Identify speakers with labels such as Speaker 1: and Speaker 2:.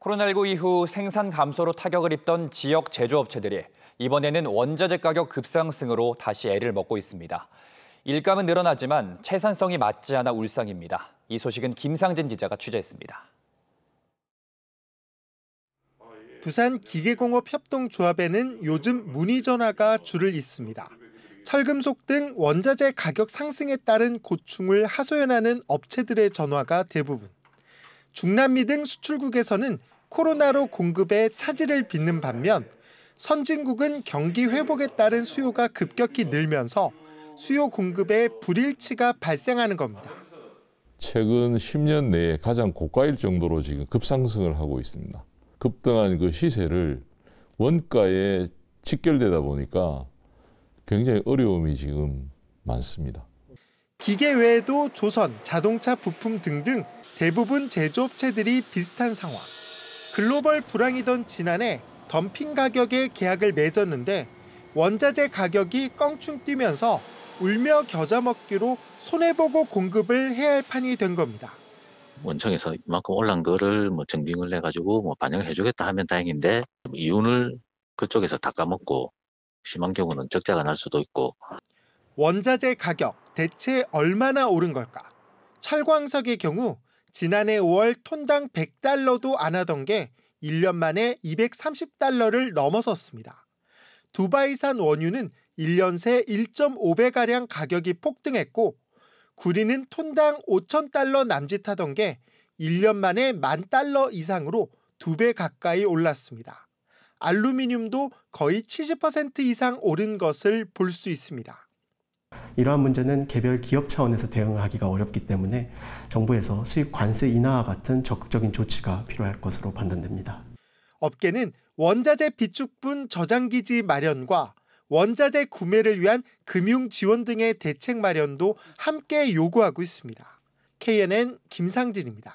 Speaker 1: 코로나19 이후 생산 감소로 타격을 입던 지역 제조업체들이 이번에는 원자재 가격 급상승으로 다시 애를 먹고 있습니다. 일감은 늘어나지만 채산성이 맞지 않아 울상입니다. 이 소식은 김상진 기자가 취재했습니다. 부산 기계공업 협동조합에는 요즘 문의 전화가 줄을 잇습니다. 철금속 등 원자재 가격 상승에 따른 고충을 하소연하는 업체들의 전화가 대부분. 중남미 등 수출국에서는 코로나로 공급에 차질을 빚는 반면 선진국은 경기 회복에 따른 수요가 급격히 늘면서 수요 공급의 불일치가 발생하는 겁니다.
Speaker 2: 최근 10년 내에 가장 고가일 정도로 지금 급상승을 하고 있습니다. 급등한 그 시세를 원가에 직결되다 보니까 굉장히 어려움이 지금 많습니다. 기계
Speaker 1: 외에도 조선, 자동차 부품 등등 대부분 제조업체들이 비슷한 상황. 글로벌 불황이던 지난해 덤핑 가격에 계약을 맺었는데 원자재 가격이 껑충 뛰면서 울며 겨자 먹기로 손해보고 공급을 해야 할 판이 된 겁니다.
Speaker 3: 원청에서 이만큼 올란 거를 뭐 증빙을 해가지고 뭐 반영을 해주겠다 하면 다행인데 이윤을 그쪽에서 다 까먹고 심한 경우는 적자가 날 수도 있고
Speaker 1: 원자재 가격, 대체 얼마나 오른 걸까? 철광석의 경우 지난해 5월 톤당 100달러도 안 하던 게 1년 만에 230달러를 넘어섰습니다. 두바이산 원유는 1년 새 1.5배가량 가격이 폭등했고 구리는 톤당 5,000달러 남짓하던 게 1년 만에 1만 달러 이상으로 2배 가까이 올랐습니다. 알루미늄도 거의 70% 이상 오른 것을 볼 수 있습니다. 이러한 문제는 개별 기업 차원에서 대응을 하기가 어렵기 때문에 정부에서 수입 관세 인하와 같은 적극적인 조치가 필요할 것으로 판단됩니다. 업계는 원자재 비축분 저장기지 마련과 원자재 구매를 위한 금융 지원 등의 대책 마련도 함께 요구하고 있습니다. KNN 김상진입니다.